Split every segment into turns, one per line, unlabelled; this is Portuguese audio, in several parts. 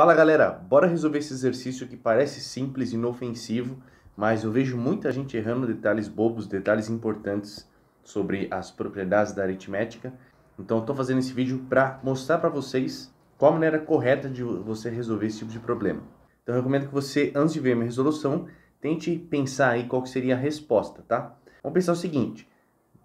Fala galera, bora resolver esse exercício que parece simples e inofensivo, mas eu vejo muita gente errando detalhes bobos, detalhes importantes sobre as propriedades da aritmética. Então estou fazendo esse vídeo para mostrar para vocês qual a maneira correta de você resolver esse tipo de problema. Então eu recomendo que você, antes de ver a minha resolução, tente pensar aí qual seria a resposta, tá? Vamos pensar o seguinte,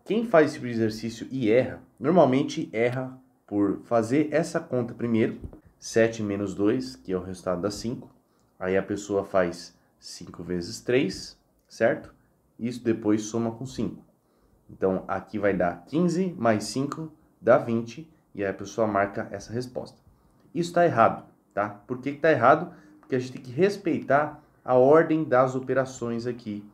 quem faz esse tipo de exercício e erra, normalmente erra por fazer essa conta primeiro, 7 menos 2, que é o resultado da 5. Aí a pessoa faz 5 vezes 3, certo? Isso depois soma com 5. Então, aqui vai dar 15 mais 5 dá 20, e aí a pessoa marca essa resposta. Isso está errado, tá? Por que está errado? Porque a gente tem que respeitar a ordem das operações aqui,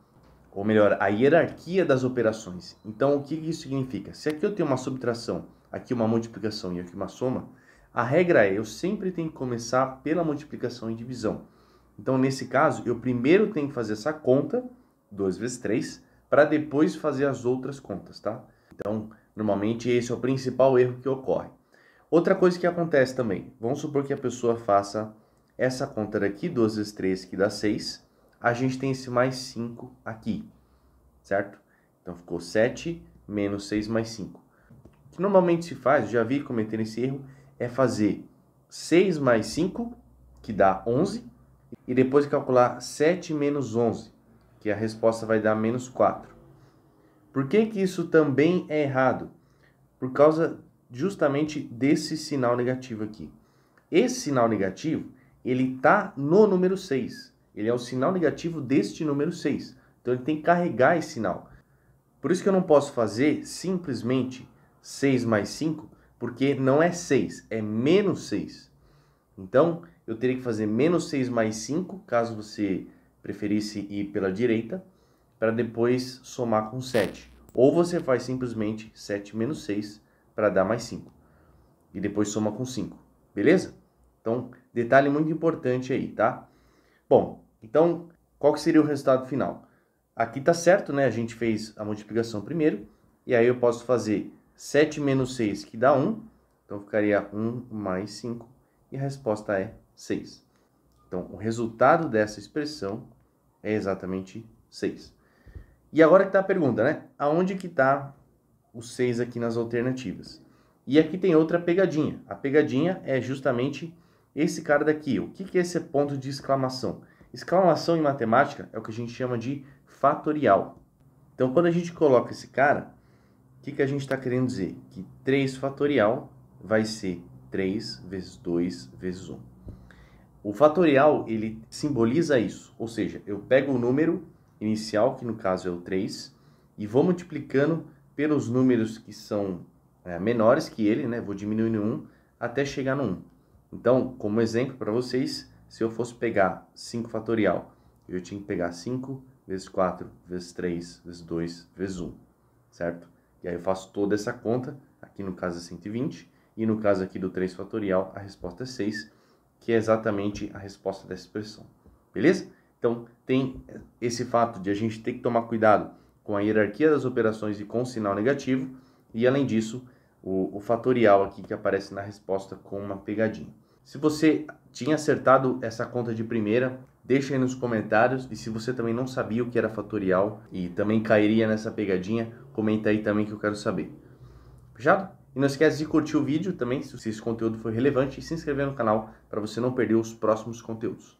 ou melhor, a hierarquia das operações. Então, o que isso significa? Se aqui eu tenho uma subtração, aqui uma multiplicação e aqui uma soma, a regra é, eu sempre tenho que começar pela multiplicação e divisão. Então, nesse caso, eu primeiro tenho que fazer essa conta, 2 vezes 3, para depois fazer as outras contas, tá? Então, normalmente esse é o principal erro que ocorre. Outra coisa que acontece também, vamos supor que a pessoa faça essa conta daqui, 2 vezes 3, que dá 6, a gente tem esse mais 5 aqui, certo? Então ficou 7 menos 6 mais 5. O que normalmente se faz, já vi cometendo esse erro, é fazer 6 mais 5, que dá 11, e depois calcular 7 menos 11, que a resposta vai dar menos 4. Por que, que isso também é errado? Por causa justamente desse sinal negativo aqui. Esse sinal negativo, ele está no número 6. Ele é o sinal negativo deste número 6. Então ele tem que carregar esse sinal. Por isso que eu não posso fazer simplesmente 6 mais 5, porque não é 6, é menos 6. Então, eu teria que fazer menos 6 mais 5, caso você preferisse ir pela direita, para depois somar com 7. Ou você faz simplesmente 7 menos 6 para dar mais 5. E depois soma com 5, beleza? Então, detalhe muito importante aí, tá? Bom, então, qual que seria o resultado final? Aqui está certo, né? A gente fez a multiplicação primeiro, e aí eu posso fazer 7 menos 6, que dá 1. Então ficaria 1 mais 5. E a resposta é 6. Então o resultado dessa expressão é exatamente 6. E agora que está a pergunta, né? Aonde que está o 6 aqui nas alternativas? E aqui tem outra pegadinha. A pegadinha é justamente esse cara daqui. O que, que é esse ponto de exclamação? Exclamação em matemática é o que a gente chama de fatorial. Então, quando a gente coloca esse cara, o que, que a gente está querendo dizer? Que 3 fatorial vai ser 3 vezes 2 vezes 1. O fatorial, ele simboliza isso, ou seja, eu pego o número inicial, que no caso é o 3, e vou multiplicando pelos números que são é, menores que ele, né? vou diminuindo 1 até chegar no 1. Então, como exemplo para vocês, se eu fosse pegar 5 fatorial, eu tinha que pegar 5 vezes 4 vezes 3 vezes 2 vezes 1, certo? E aí eu faço toda essa conta, aqui no caso é 120, e no caso aqui do 3 fatorial, a resposta é 6, que é exatamente a resposta dessa expressão. Beleza? Então, tem esse fato de a gente ter que tomar cuidado com a hierarquia das operações e com o sinal negativo, e além disso, o, o fatorial aqui que aparece na resposta com uma pegadinha. Se você tinha acertado essa conta de primeira, Deixa aí nos comentários e se você também não sabia o que era fatorial e também cairia nessa pegadinha, comenta aí também que eu quero saber. Fechado? E não esquece de curtir o vídeo também se esse conteúdo foi relevante e se inscrever no canal para você não perder os próximos conteúdos.